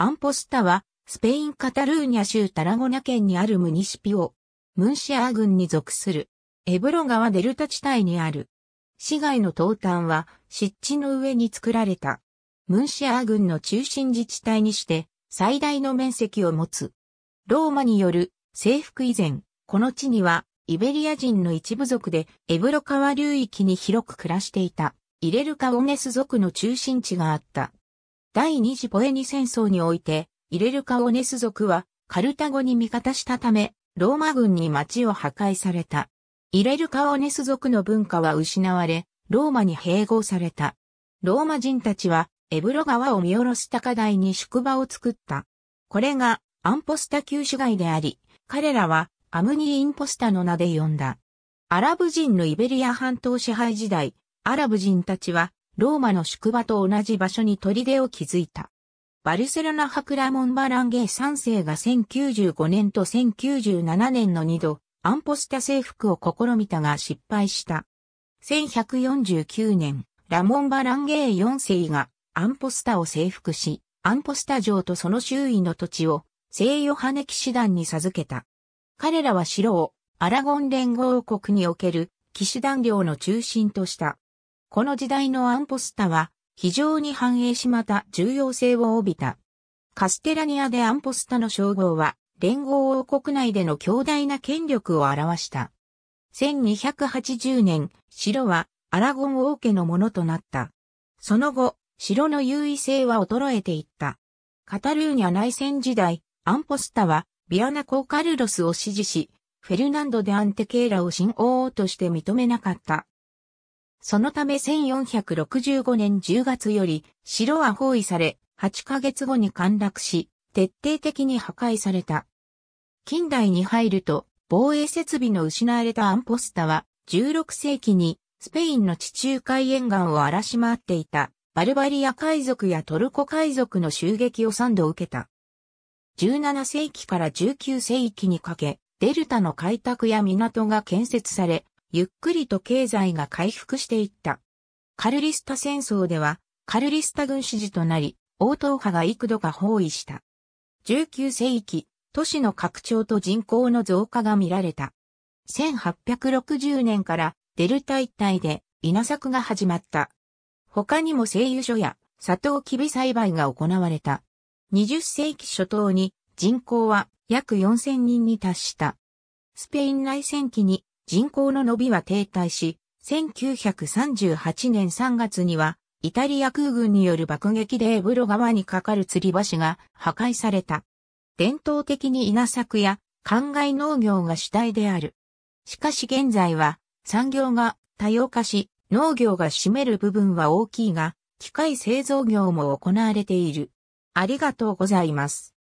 アンポスタは、スペイン・カタルーニャ州タラゴナ県にあるムニシピオ、ムンシアー郡に属する、エブロ川デルタ地帯にある。市街の東端は、湿地の上に作られた、ムンシアー郡の中心自治体にして、最大の面積を持つ。ローマによる征服以前、この地には、イベリア人の一部族で、エブロ川流域に広く暮らしていた、イレルカオネス族の中心地があった。第二次ポエニ戦争において、イレルカオネス族はカルタゴに味方したため、ローマ軍に町を破壊された。イレルカオネス族の文化は失われ、ローマに併合された。ローマ人たちは、エブロ川を見下ろす高台に宿場を作った。これが、アンポスタ旧市街であり、彼らは、アムニー・インポスタの名で呼んだ。アラブ人のイベリア半島支配時代、アラブ人たちは、ローマの宿場と同じ場所に砦を築いた。バルセロナ博ラモン・バランゲー3世が1095年と1097年の2度、アンポスタ征服を試みたが失敗した。1149年、ラモン・バランゲー4世がアンポスタを征服し、アンポスタ城とその周囲の土地を聖ヨハネ騎士団に授けた。彼らは城をアラゴン連合国における騎士団領の中心とした。この時代のアンポスタは非常に繁栄しまた重要性を帯びた。カステラニアでアンポスタの称号は連合王国内での強大な権力を表した。1280年、城はアラゴン王家のものとなった。その後、城の優位性は衰えていった。カタルーニャ内戦時代、アンポスタはビアナーカルロスを支持し、フェルナンド・デ・アンテケーラを新王として認めなかった。そのため1465年10月より城は包囲され、8ヶ月後に陥落し、徹底的に破壊された。近代に入ると、防衛設備の失われたアンポスタは、16世紀にスペインの地中海沿岸を荒らし回っていた、バルバリア海賊やトルコ海賊の襲撃を3度受けた。17世紀から19世紀にかけ、デルタの開拓や港が建設され、ゆっくりと経済が回復していった。カルリスタ戦争では、カルリスタ軍支持となり、応答派が幾度か包囲した。19世紀、都市の拡張と人口の増加が見られた。1860年からデルタ一帯で稲作が始まった。他にも製油所や砂糖キビ栽培が行われた。20世紀初頭に人口は約4000人に達した。スペイン内戦期に人口の伸びは停滞し、1938年3月には、イタリア空軍による爆撃でエブロ川に架かる吊り橋が破壊された。伝統的に稲作や灌漑農業が主体である。しかし現在は産業が多様化し、農業が占める部分は大きいが、機械製造業も行われている。ありがとうございます。